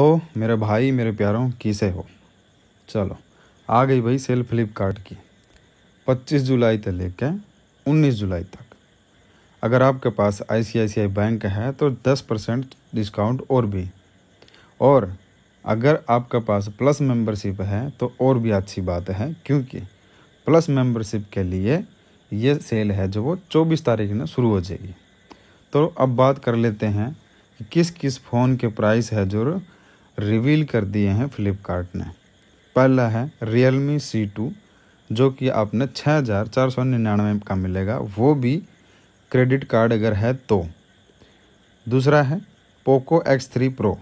तो मेरे भाई मेरे प्यारों किसे हो चलो आ गई भाई सेल फ्लिपकार्ट की 25 जुलाई से लेकर 19 जुलाई तक अगर आपके पास आईसीआईसीआई बैंक है तो 10 परसेंट डिस्काउंट और भी और अगर आपके पास प्लस मेंबरशिप है तो और भी अच्छी बात है क्योंकि प्लस मेंबरशिप के लिए ये सेल है जो वो 24 तारीख में शुरू हो जाएगी तो अब बात कर लेते हैं कि किस किस फ़ोन के प्राइस है जो रिवील कर दिए हैं फ्लिपकार्ट ने पहला है रियल मी सी टू जो कि आपने छः हज़ार चार सौ निन्यानवे का मिलेगा वो भी क्रेडिट कार्ड अगर है तो दूसरा है पोको एक्स थ्री प्रो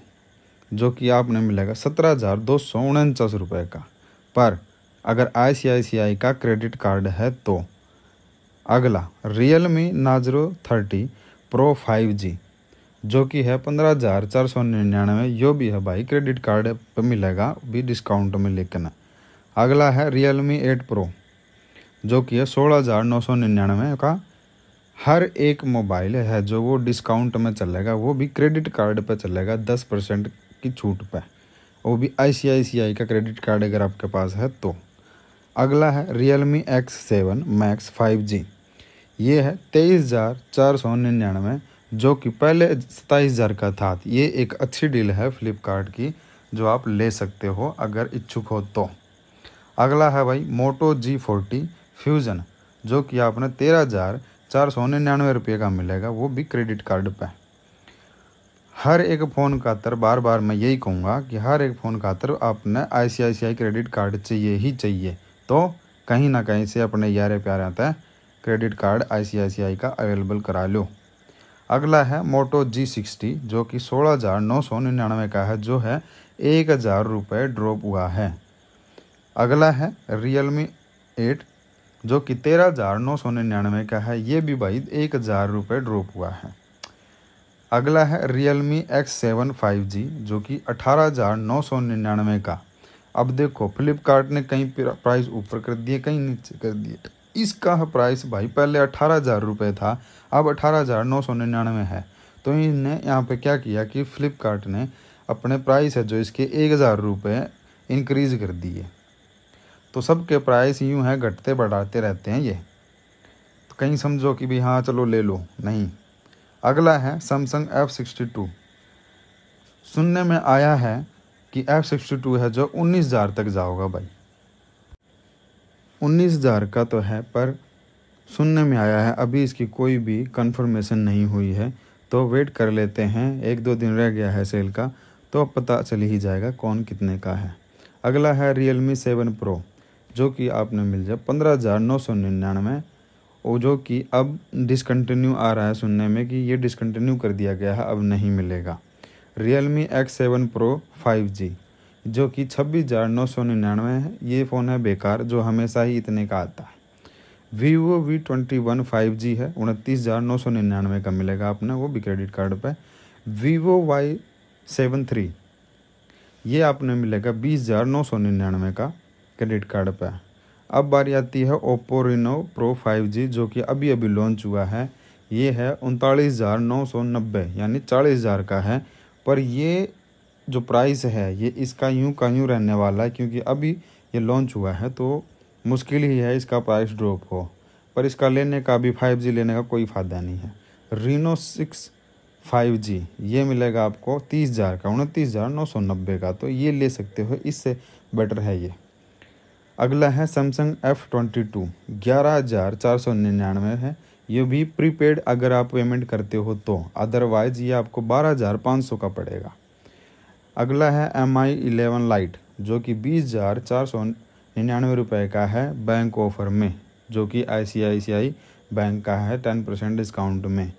जो कि आपने मिलेगा सत्रह हज़ार दो सौ उनचास रुपये का पर अगर आई का क्रेडिट कार्ड है तो अगला रियल मी नाजरो थर्टी प्रो फाइव जी जो कि है पंद्रह हज़ार चार सौ निन्यानवे यो भी है भाई क्रेडिट कार्ड पर मिलेगा भी डिस्काउंट में लेकिन अगला है रियल मी एट प्रो जो कि है सोलह हज़ार नौ सौ निन्यानवे का हर एक मोबाइल है जो वो डिस्काउंट में चलेगा वो भी क्रेडिट कार्ड पर चलेगा दस परसेंट की छूट पर वो भी आई का क्रेडिट कार्ड अगर आपके पास है तो अगला है Realme X seven Max five G ये है तेईस हज़ार चार सौ निन्यानवे जो कि पहले सताईस हज़ार का था ये एक अच्छी डील है फ्लिपकार्ट की जो आप ले सकते हो अगर इच्छुक हो तो अगला है भाई मोटो जी फोर्टी फ्यूज़न जो कि आपने तेरह हज़ार चार सौ निन्यानवे रुपये का मिलेगा वो भी क्रेडिट कार्ड पे हर एक फ़ोन का तर बार बार मैं यही कहूँगा कि हर एक फ़ोन का तर आपने आई क्रेडिट कार्ड चाहिए ही चाहिए तो कहीं ना कहीं से अपने यारे प्यारे तय क्रेडिट कार्ड आई का अवेलेबल करा लो अगला है मोटो जी सिक्सटी जो कि सोलह हज़ार नौ सौ निन्यानवे का है जो है एक हज़ार रुपये ड्रॉप हुआ है अगला है रियल मी एट जो कि तेरह हज़ार नौ सौ निन्यानवे का है ये भी भाई एक हज़ार रुपये ड्रॉप हुआ है अगला है Realme X seven five G जो कि अठारह हज़ार नौ सौ निन्यानवे का अब देखो फ्लिपकार्ट ने कहीं प्राइस ऊपर कर दिए कहीं नीचे कर दिए इसका प्राइस भाई पहले अट्ठारह हज़ार रुपये था अब अठारह हज़ार नौ सौ निन्यानवे है तो इनने यहाँ पे क्या किया कि फ़्लिपकार्ट ने अपने प्राइस है जो इसके एक हज़ार रुपये इनक्रीज़ कर दिए तो सबके प्राइस यूँ हैं घटते बढ़ाते रहते हैं ये तो कहीं समझो कि भाई हाँ चलो ले लो नहीं अगला है सैमसंग एफ़ सिक्सटी टू सुनने में आया है कि एफ़ सिक्सटी टू है जो उन्नीस हज़ार तक जाओगा भाई उन्नीस हज़ार का तो है पर सुनने में आया है अभी इसकी कोई भी कंफर्मेशन नहीं हुई है तो वेट कर लेते हैं एक दो दिन रह गया है सेल का तो अब पता चल ही जाएगा कौन कितने का है अगला है रियल मी सेवन प्रो जो कि आपने मिल जाए पंद्रह हज़ार नौ सौ निन्यानवे और जो कि अब डिसकंटिन्यू आ रहा है सुनने में कि ये डिसकंटिन्यू कर दिया गया है अब नहीं मिलेगा Realme X seven pro five G जो कि छब्बीस हज़ार नौ सौ निन्यानवे है ये फ़ोन है बेकार जो हमेशा ही इतने का आता है Vivo V twenty one five G है उनतीस हज़ार नौ सौ निन्यानवे का मिलेगा आपने वो भी क्रेडिट कार्ड पे वीवो वाई सेवन थ्री ये आपने मिलेगा बीस हज़ार नौ सौ निन्यानवे का क्रेडिट कार्ड पे अब बारी आती है Oppo Reno pro five G जो कि अभी अभी लॉन्च हुआ है ये है उनतालीस हज़ार नौ सौ नब्बे यानी चालीस हज़ार का है पर ये जो प्राइस है ये इसका यूं का यूं रहने वाला है क्योंकि अभी ये लॉन्च हुआ है तो मुश्किल ही है इसका प्राइस ड्रॉप हो पर इसका लेने का अभी फाइव जी लेने का कोई फ़ायदा नहीं है रीनो सिक्स फाइव जी ये मिलेगा आपको तीस हज़ार का उनतीस हज़ार नौ सौ नब्बे का तो ये ले सकते हो इससे बेटर है ये अगला है सैमसंग एफ़ ट्वेंटी टू ग्यारह हज़ार चार सौ निन्यानवे है ये भी प्रीपेड अगर आप पेमेंट करते हो तो अदरवाइज़ ये आपको बारह हज़ार पाँच सौ का पड़ेगा अगला है एम आई इलेवन लाइट जो कि बीस हज़ार चार सौ निन्यानवे रुपये का है बैंक ऑफर में जो कि आईसीआईसीआई बैंक का है टेन परसेंट डिस्काउंट में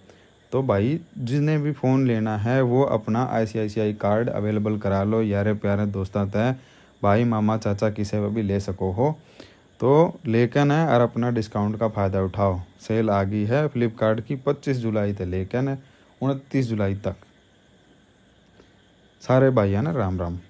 तो भाई जिसने भी फ़ोन लेना है वो अपना आईसीआईसीआई कार्ड अवेलेबल करा लो यारे प्यारे दोस्ता तय भाई मामा चाचा किसे भी ले सको हो तो लेकिन न और अपना डिस्काउंट का फ़ायदा उठाओ सेल आ गई है फ्लिपकार्ट की पच्चीस जुलाई से लेकिन उनतीस जुलाई तक सारे भाई है राम राम